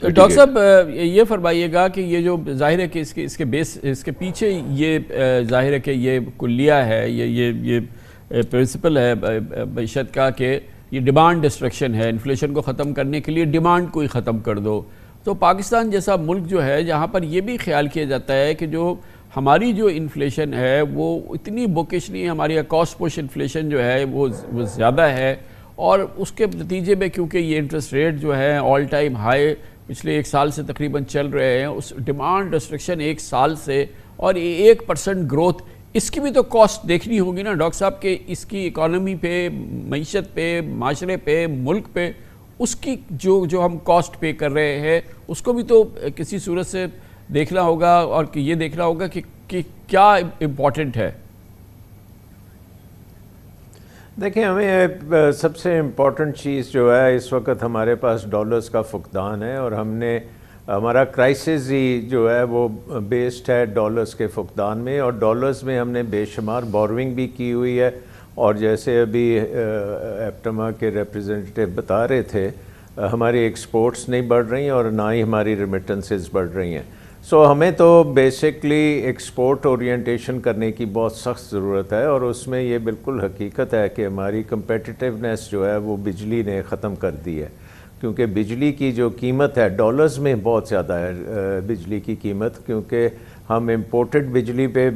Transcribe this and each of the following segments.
तो डॉक्टर साहब ये फरमाइएगा कि ये जो जाहिर है कि इसके इसके बेस इसके पीछे ये जाहिर है कि ये कुलिया है ये ये ये प्रिंसिपल है मीशत का कि ये डिमांड डिस्ट्रक्शन है इन्फ्लेशन को ख़त्म करने के लिए डिमांड को ही ख़त्म कर दो तो पाकिस्तान जैसा मुल्क जो है जहाँ पर यह भी ख्याल किया जाता है कि जो हमारी जो इन्फ्लेशन है वो इतनी बुकिश नहीं है हमारी कॉस्ट पुश इन्फ्लेशन जो है वो वो ज़्यादा है और उसके नतीजे में क्योंकि ये इंटरेस्ट रेट जो है ऑल टाइम हाई पिछले एक साल से तकरीबन चल रहे हैं उस डिमांड रिस्ट्रिक्शन एक साल से और ये एक परसेंट ग्रोथ इसकी भी तो कॉस्ट देखनी होगी ना डॉक्टर साहब के इसकी इकोनॉमी पे मीशत पे माशरे पे मुल्क पे उसकी जो जो हम कॉस्ट पे कर रहे हैं उसको भी तो किसी सूरत से देखना होगा और ये देखना होगा कि, कि क्या इम्पॉर्टेंट है देखिए हमें सबसे इम्पॉर्टेंट चीज़ जो है इस वक्त हमारे पास डॉलर्स का फुकदान है और हमने हमारा क्राइसिस ही जो है वो बेस्ड है डॉलर्स के फुकदान में और डॉलर्स में हमने बेशुमार बोरविंग भी की हुई है और जैसे अभी एप्टमा के रिप्रेजेंटेटिव बता रहे थे हमारी एक्सपोर्ट्स नहीं बढ़ रही और ना ही हमारी रिमिटेंसेज बढ़ रही हैं सो so, हमें तो बेसिकली एक्सपोर्ट ओरिएंटेशन करने की बहुत सख्त ज़रूरत है और उसमें ये बिल्कुल हकीकत है कि हमारी कम्पटिटिवनेस जो है वो बिजली ने ख़त्म कर दी है क्योंकि बिजली की जो कीमत है डॉलर्स में बहुत ज़्यादा है बिजली की कीमत क्योंकि हम इम्पोर्टेड बिजली पे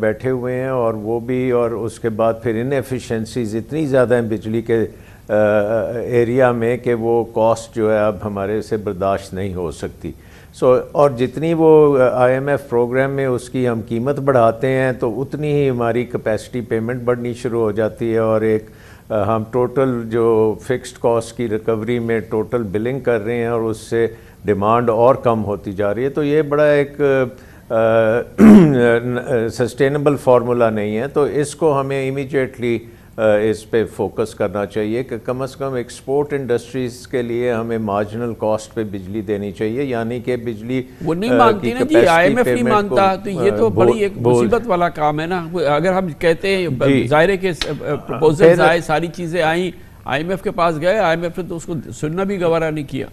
बैठे हुए हैं और वो भी और उसके बाद फिर इनएफिशेंसीज इतनी ज़्यादा हैं बिजली के एरिया में कि वो कॉस्ट जो है अब हमारे से बर्दाश्त नहीं हो सकती सो so, और जितनी वो आईएमएफ प्रोग्राम में उसकी हम कीमत बढ़ाते हैं तो उतनी ही हमारी कैपेसिटी पेमेंट बढ़नी शुरू हो जाती है और एक हम टोटल जो फिक्स्ड कॉस्ट की रिकवरी में टोटल बिलिंग कर रहे हैं और उससे डिमांड और कम होती जा रही है तो ये बड़ा एक सस्टेनेबल फार्मूला नहीं है तो इसको हमें इमीजिएटली इस पे फोकस करना चाहिए कि कम से कम एक्सपोर्ट इंडस्ट्रीज के लिए हमें मार्जिनल कॉस्ट पे बिजली देनी चाहिए यानी कि बिजली वो नहीं मांगती ना जी आईएमएफ नहीं मांगता तो ये तो बड़ी एक मुसीबत वाला काम है ना अगर हम कहते हैं जाहिर के प्रपोजल्स आए सारी चीजें आई आईएमएफ के पास गए आईएमएफ ने तो उसको सुनना भी गवारा नहीं किया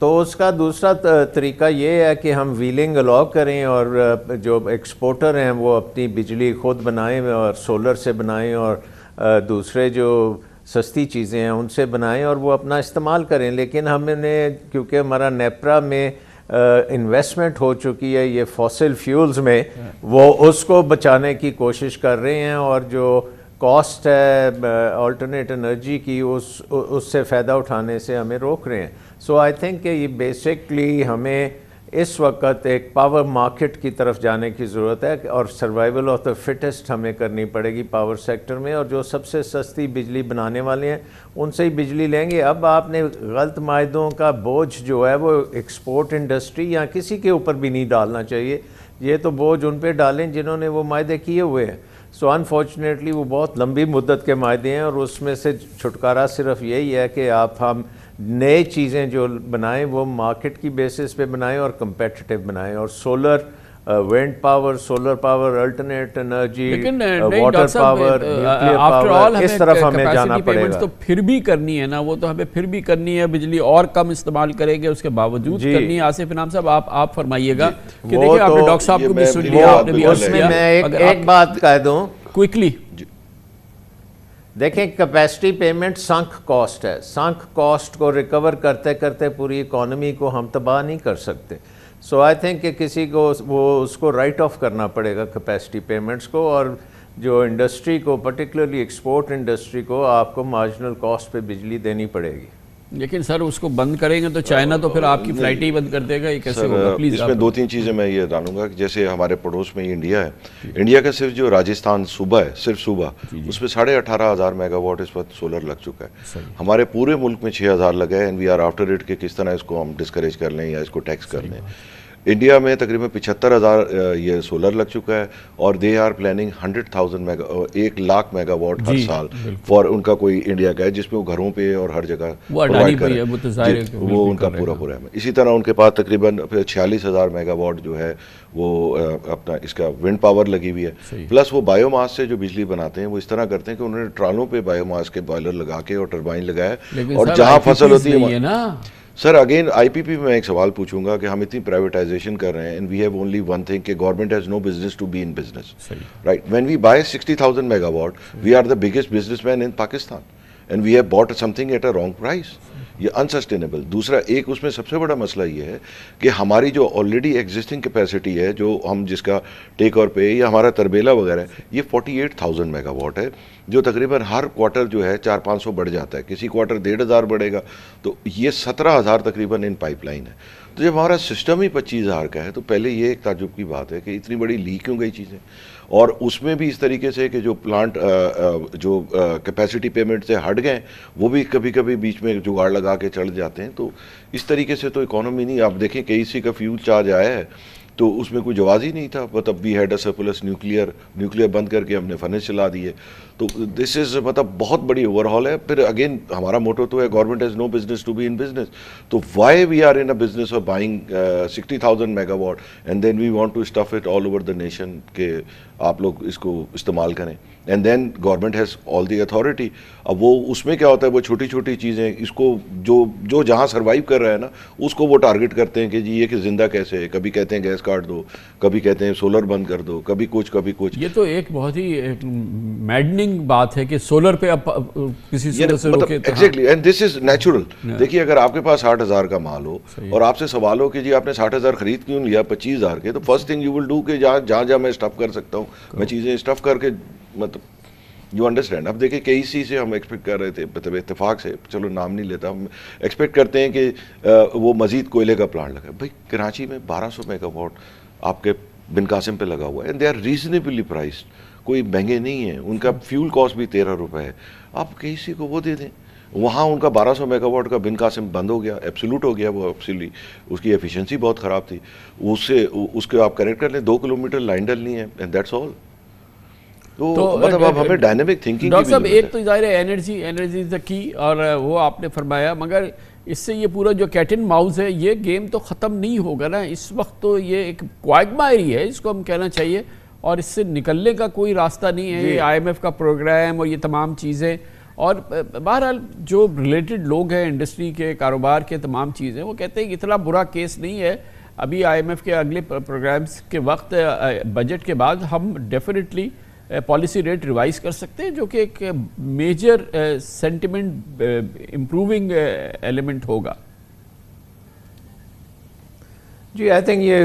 तो उसका दूसरा तरीका ये है कि हम व्हीलिंग अलाउ करें और जो एक्सपोर्टर हैं वो अपनी बिजली खुद बनाएं और सोलर से बनाएं और दूसरे जो सस्ती चीज़ें हैं उनसे बनाएं और वो अपना इस्तेमाल करें लेकिन हमने क्योंकि हमारा नेपरा में इन्वेस्टमेंट हो चुकी है ये फॉसिल फ्यूल्स में हाँ। वो उसको बचाने की कोशिश कर रहे हैं और जो कॉस्ट है ऑल्टरनेट एनर्जी की उस उससे फ़ायदा उठाने से हमें रोक रहे हैं सो आई थिंक ये बेसिकली हमें इस वक्त एक पावर मार्केट की तरफ जाने की ज़रूरत है और सर्वाइवल ऑफ द फिटेस्ट हमें करनी पड़ेगी पावर सेक्टर में और जो सबसे सस्ती बिजली बनाने वाले हैं उनसे ही बिजली लेंगे अब आपने गलत माहों का बोझ जो है वो एक्सपोर्ट इंडस्ट्री या किसी के ऊपर भी नहीं डालना चाहिए ये तो बोझ उन पर डालें जिन्होंने वो माहे किए हुए हैं सो अनफॉर्चुनेटली वो बहुत लंबी मुद्दत के मायदे हैं और उसमें से छुटकारा सिर्फ यही है कि आप हम नए चीज़ें जो बनाएं वो मार्केट की बेसिस पे बनाएं और कंपेटिटिव बनाएं और solar Uh, wind power, solar power, alternate energy, uh, water power, uh, nuclear इस तरफ हमें जाना पड़ेगा तो फिर भी करनी है ना वो तो हमें फिर भी करनी है बिजली और कम इस्तेमाल करेंगे उसके बावजूद करनी है आसिफ इनाम साहब आप आप फरमाइएगा कि देखिए आपने तो डॉक्टर साहब को भी सुन लिया आपने भी उसमें मैं एक एक बात कह दूं क्विकली देखें कैपेसिटी पेमेंट संख कॉस्ट है संख कॉस्ट को रिकवर करते करते पूरी इकोनॉमी को हम तबाह नहीं कर सकते सो आई थिंक कि किसी को वो उसको राइट ऑफ करना पड़ेगा कैपेसिटी पेमेंट्स को और जो इंडस्ट्री को पर्टिकुलरली एक्सपोर्ट इंडस्ट्री को आपको मार्जिनल कॉस्ट पे बिजली देनी पड़ेगी लेकिन सर उसको बंद करेंगे तो चाइना तो फिर आपकी फ्लाइट ही बंद कर देगा ये कैसे होगा प्लीज इसमें दो तीन चीज़ें मैं ये डालूंगा कि जैसे हमारे पड़ोस में इंडिया है इंडिया का सिर्फ जो राजस्थान सूबा है सिर्फ सूबा उसमें साढ़े अठारह हज़ार मेगावाट इस वक्त सोलर लग चुका है हमारे पूरे मुल्क में छह हज़ार लगे and we are after it के किस तरह इसको हम डिस्करेज कर लें या इसको टैक्स कर लें इंडिया में तकरीबन पिछहत्तर हज़ार ये सोलर लग चुका है और they are planning hundred thousand mega एक लाख मेगावाट हर साल फॉर उनका कोई इंडिया का है जिसमें वो घरों पे और हर जगह वो, कर तो वो, वो उनका पूरा पूरा है इसी तरह उनके पास तकरीबन छियालीस हज़ार मेगावाट जो है वो अपना इसका विंड पावर लगी हुई है प्लस वो बायोमास से जो बिजली बनाते हैं वो इस तरह करते हैं कि उन्होंने ट्रालों पे बायोमास के बॉयलर लगा के और टर्बाइन लगाया और जहाँ फसल होती है ना सर अगेन आईपीपी में एक सवाल पूछूंगा कि हम इतनी प्राइवेटाइजेशन कर रहे हैं and we have only one thing कि government has no business to be in business right when we buy 60000 megawatt we are the biggest businessman in Pakistan and we have bought something at a wrong price ये unsustainable दूसरा एक उसमें सबसे बड़ा मसला ये है कि हमारी जो ऑलरेडी एग्जिस्टिंग कैपेसिटी है जो हम जिसका टेक और पे या हमारा तरबेला वगैरह ये 48,000 मेगावाट है जो तकरीबन हर क्वार्टर जो है चार पाँच सौ बढ़ जाता है किसी क्वार्टर डेढ़ हज़ार बढ़ेगा तो ये सत्रह हज़ार तकरीबन इन पाइपलाइन है तो जब हमारा सिस्टम ही पच्चीस हज़ार का है तो पहले ये एक ताजुब की बात है कि इतनी बड़ी लीक क्यों गई चीज़ें और उसमें भी इस तरीके से कि जो प्लांट आ, आ, जो कैपेसिटी पेमेंट से हट गए वो भी कभी कभी बीच में जुगाड़ लगा के चढ़ जाते हैं तो इस तरीके से तो इकोनॉमी नहीं आप देखें के सी का फ्यूल चार्ज आया है तो उसमें कोई जवाब ही नहीं था मतलब we had a surplus nuclear nuclear बंद करके हमने फर्नेस चला दिए तो दिस इज़ मतलब बहुत बड़ी ओवरऑल है फिर अगेन हमारा मोटो तो है government has no business to be in business तो why we are in a business of buying sixty thousand megawatt and then we want to stuff it all over the nation के आप लोग इसको इस्तेमाल करें and then government has all the authority अब वो उसमें क्या होता है वो छोटी छोटी चीज़ें इसको जो जो जहाँ सर्वाइव कर रहा है ना उसको वो टारगेट करते हैं कि जी ये कि ज़िंदा कैसे है कभी कहते हैं गैस गैस काट दो कभी कहते हैं सोलर बंद कर दो कभी कुछ कभी कुछ ये तो एक बहुत ही मैडनिंग बात है कि सोलर पे अब किसी सोलर से मतलब exactly and this is natural देखिए अगर आपके पास साठ हज़ार का माल हो और आपसे सवाल हो कि जी आपने साठ हज़ार खरीद क्यों लिया पच्चीस हज़ार के तो first thing you will do कि जहाँ जहाँ मैं स्टफ़ कर सकता हूँ मैं चीज़ें स्टफ़ करके मतलब यू अंडरस्टैंड अब देखिए के सी से हम एक्सपेक्ट कर रहे थे मतलब इतफाक से चलो नाम नहीं लेता हम एक्सपेक्ट करते हैं कि आ, वो मजीद कोयले का प्लांट लगा भाई कराची में 1200 सौ मेगावाट आपके बिन कासिम पे लगा हुआ है and they are reasonably price कोई महंगे नहीं है उनका फ्यूल कॉस्ट भी तेरह रुपये है आप के सी को वो दे दें वहाँ उनका 1200 मेगावाट का बिन कासिम बंद हो गया एब्सोल्यूट हो गया वो एब्सोली उसकी एफिशिएंसी बहुत ख़राब थी उससे उसके आप कनेक्ट कर लें दो किलोमीटर लाइन डलनी है एंड दैट्स ऑल तो, तो मतलब आप हमें डायनेमिक थिंकिंग डॉक्टर साहब एक तो जाहिर है energy energy is the key और वो आपने फरमाया मगर इससे ये पूरा जो कैट माउस है ये गेम तो ख़त्म नहीं होगा ना इस वक्त तो ये एक क्वाइकमायरी है इसको हम कहना चाहिए और इससे निकलने का कोई रास्ता नहीं है ये आईएमएफ का प्रोग्राम और ये तमाम चीज़ें और बहरहाल जो रिलेटेड लोग हैं इंडस्ट्री के कारोबार के तमाम चीज़ें वो कहते हैं इतना बुरा केस नहीं है अभी आईएमएफ के अगले प्रोग्राम्स के वक्त बजट के बाद हम डेफिनेटली पॉलिसी रेट रिवाइज कर सकते हैं जो कि एक मेजर सेंटिमेंट इम्प्रूविंग एलिमेंट होगा जी आई थिंक ये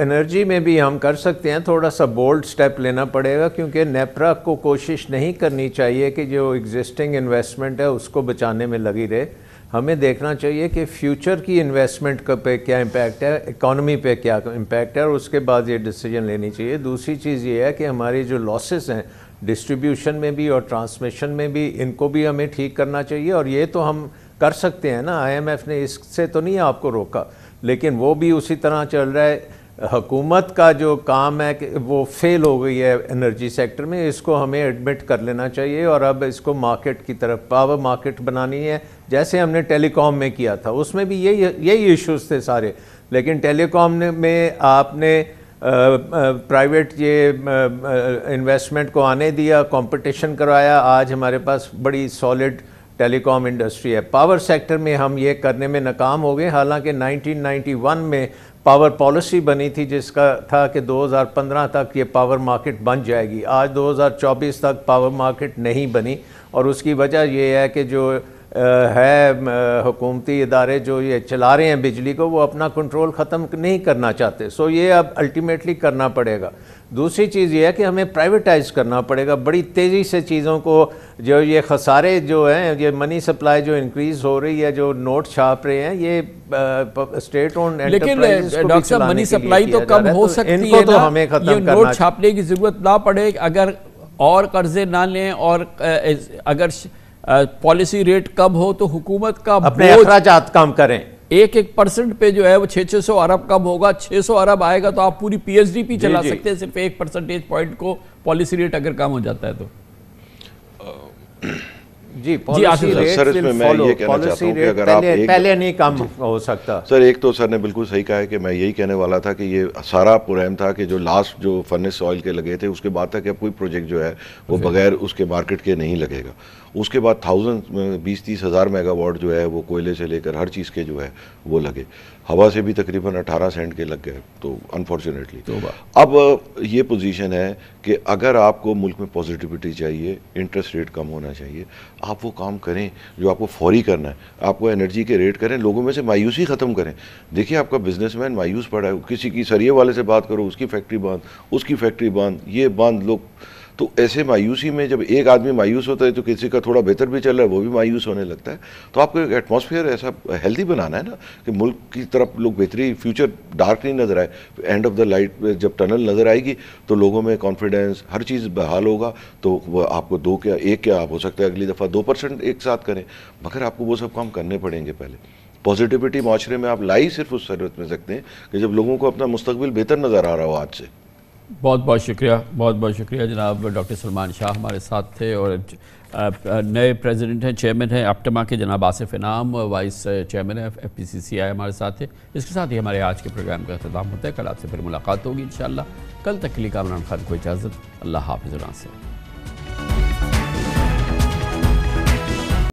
एनर्जी में भी हम कर सकते हैं थोड़ा सा बोल्ड स्टेप लेना पड़ेगा क्योंकि नेप्रा को कोशिश नहीं करनी चाहिए कि जो एग्जिस्टिंग इन्वेस्टमेंट है उसको बचाने में लगी रहे हमें देखना चाहिए कि फ्यूचर की इन्वेस्टमेंट का पे क्या इम्पैक्ट है इकोनॉमी पे क्या इम्पैक्ट है और उसके बाद ये डिसीजन लेनी चाहिए दूसरी चीज़ ये है कि हमारी जो लॉसेस हैं डिस्ट्रीब्यूशन में भी और ट्रांसमिशन में भी इनको भी हमें ठीक करना चाहिए और ये तो हम कर सकते हैं ना आईएमएफ ने इससे तो नहीं आपको रोका लेकिन वो भी उसी तरह चल रहा है हकूमत का जो काम है कि वो फेल हो गई है एनर्जी सेक्टर में इसको हमें एडमिट कर लेना चाहिए और अब इसको मार्केट की तरफ पावर मार्केट बनानी है जैसे हमने टेलीकॉम में किया था उसमें भी यही यही इश्यूज थे सारे लेकिन टेलीकॉम ने में आपने प्राइवेट ये इन्वेस्टमेंट को आने दिया कंपटीशन करवाया आज हमारे पास बड़ी सॉलिड टेलीकॉम इंडस्ट्री है पावर सेक्टर में हम ये करने में नाकाम हो गए हालांकि 1991 में पावर पॉलिसी बनी थी जिसका था कि 2015 तक ये पावर मार्केट बन जाएगी आज 2024 तक पावर मार्केट नहीं बनी और उसकी वजह यह है कि जो है हुकूमती इदारे जो ये चला रहे हैं बिजली को वो अपना कंट्रोल ख़त्म नहीं करना चाहते सो ये अब अल्टीमेटली करना पड़ेगा दूसरी चीज़ ये है कि हमें प्राइवेटाइज करना पड़ेगा बड़ी तेज़ी से चीज़ों को जो ये खसारे जो हैं ये मनी सप्लाई जो इंक्रीज़ हो रही है जो नोट छाप रहे हैं ये स्टेट ओन लेकिन डॉक्टर साहब मनी सप्लाई तो कम हो तो सकती तो है तो हमें खत्म नोट छापने की ज़रूरत ना पड़े अगर और कर्जे ना लें और अगर पॉलिसी रेट कब हो तो हुकूमत का अपने अखराजात कम करें एक एक परसेंट पे जो है वो छः छः सौ अरब कम होगा छः सौ अरब आएगा तो आप पूरी डी पी चला जी। सकते हैं सिर्फ एक परसेंटेज पॉइंट को पॉलिसी रेट अगर कम हो जाता है तो जी पॉलिसी रेट सर इसमें मैं ये कहना चाहता हूँ कि अगर आप एक पहले नहीं काम हो सकता सर एक तो सर ने बिल्कुल सही कहा है कि मैं यही कहने वाला था कि ये सारा प्रोग्राम था कि जो लास्ट जो फर्नेस ऑयल के लगे थे उसके बाद था कि अब कोई प्रोजेक्ट जो है वो बगैर उसके मार्केट के नहीं लगेगा उसके बाद थाउजेंड बीस तीस हज़ार मेगावाट जो है वो कोयले से लेकर हर चीज़ के जो है वो लगे हवा से भी तकरीबन 18 सेंट के लग गए तो अनफॉर्चुनेटली तो अब ये पोजीशन है कि अगर आपको मुल्क में पॉजिटिविटी चाहिए इंटरेस्ट रेट कम होना चाहिए आप वो काम करें जो आपको फौरी करना है आपको एनर्जी के रेट करें लोगों में से मायूसी ख़त्म करें देखिए आपका बिजनेसमैन मायूस पड़ा है किसी की सरिये वाले से बात करो उसकी फैक्ट्री बांध उसकी फैक्ट्री बांध ये बांध लोग तो ऐसे मायूसी में जब एक आदमी मायूस होता है तो किसी का थोड़ा बेहतर भी चल रहा है वो भी मायूस होने लगता है तो आपको एक एटमोसफियर ऐसा हेल्दी बनाना है ना कि मुल्क की तरफ लोग बेहतरी फ्यूचर डार्क नहीं नज़र आए एंड ऑफ द लाइट जब टनल नज़र आएगी तो लोगों में कॉन्फिडेंस हर चीज़ बहाल होगा तो वह आपको दो क्या एक क्या आप हो सकता है अगली दफ़ा दो परसेंट एक साथ करें मगर आपको वो सब काम करने पड़ेंगे पहले पॉजिटिविटी माशरे में आप लाई सिर्फ उस सूरत में सकते हैं कि जब लोगों को अपना मुस्तबिल बेहतर नज़र आ रहा हो आज से बहुत बहुत शुक्रिया बहुत बहुत शुक्रिया जनाब डॉक्टर सलमान शाह हमारे साथ थे और नए प्रेसिडेंट हैं चेयरमैन हैं अपटमा के जनाब आसिफ इनाम वाइस चेयरमैन है F P C C I हमारे साथ थे इसके साथ ही हमारे आज के प्रोग्राम का अख्ताम होता है कल आपसे फिर मुलाकात होगी इन कल तक के लिए कामरान खान को इजाज़त अल्लाह हाफिज़ से